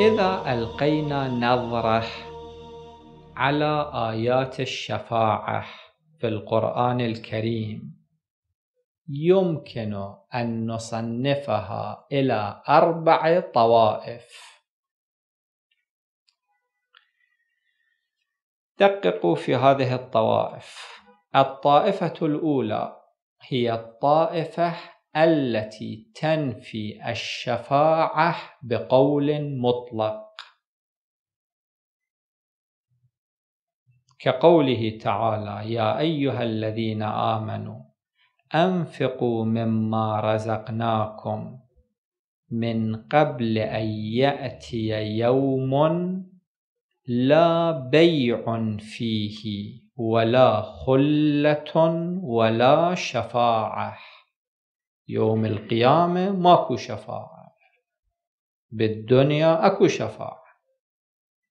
إذا ألقينا نظرة على آيات الشفاعة في القرآن الكريم يمكن أن نصنفها إلى أربع طوائف دققوا في هذه الطوائف الطائفة الأولى هي الطائفة التي تنفي الشفاعة بقول مطلق كقوله تعالى يا أيها الذين آمنوا أنفقوا مما رزقناكم من قبل أن يأتي يوم لا بيع فيه ولا خلة ولا شفاعة يوم القيامة ماكو شفاعة بالدنيا أكو شفاعة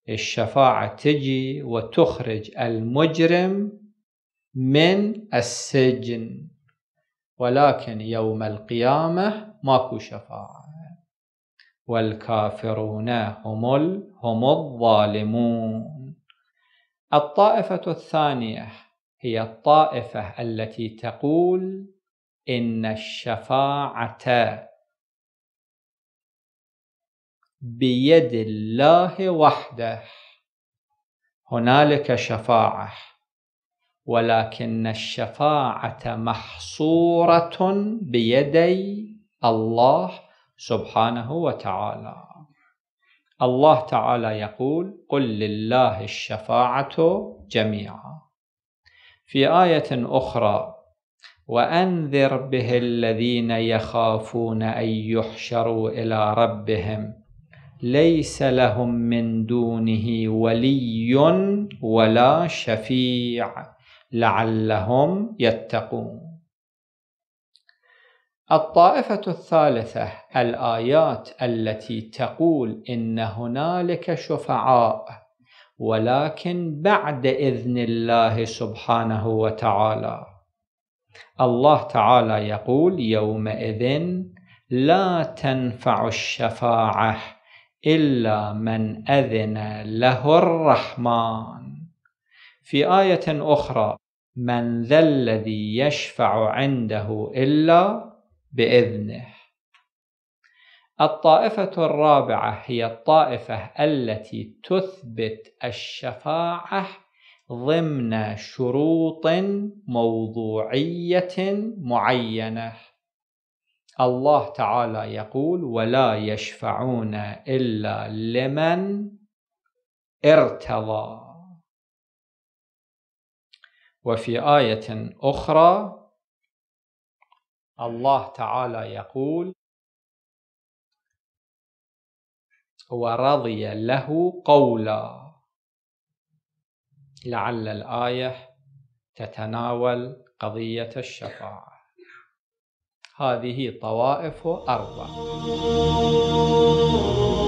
الشفاعة تجي وتخرج المجرم من السجن ولكن يوم القيامة ماكو شفاعة والكافرون هم ال هم الظالمون الطائفة الثانية هي الطائفة التي تقول إن الشفاعة بيد الله وحده هنالك شفاعة ولكن الشفاعة محصورة بيدي الله سبحانه وتعالى الله تعالى يقول قل لله الشفاعة جميعا في آية أخرى وأنذر به الذين يخافون أن يحشروا إلى ربهم ليس لهم من دونه ولي ولا شفيع لعلهم يتقون الطائفة الثالثة الآيات التي تقول إن هنالك شفعاء ولكن بعد إذن الله سبحانه وتعالى الله تعالى يقول يومئذ لا تنفع الشفاعة إلا من أذن له الرحمن في آية أخرى من ذا الذي يشفع عنده إلا بإذنه الطائفة الرابعة هي الطائفة التي تثبت الشفاعة ضمن شروط موضوعية معينة الله تعالى يقول ولا يشفعون إلا لمن ارتضى وفي آية أخرى الله تعالى يقول ورضي له قولا لعل الآية تتناول قضية الشفاعة هذه طوائف أربع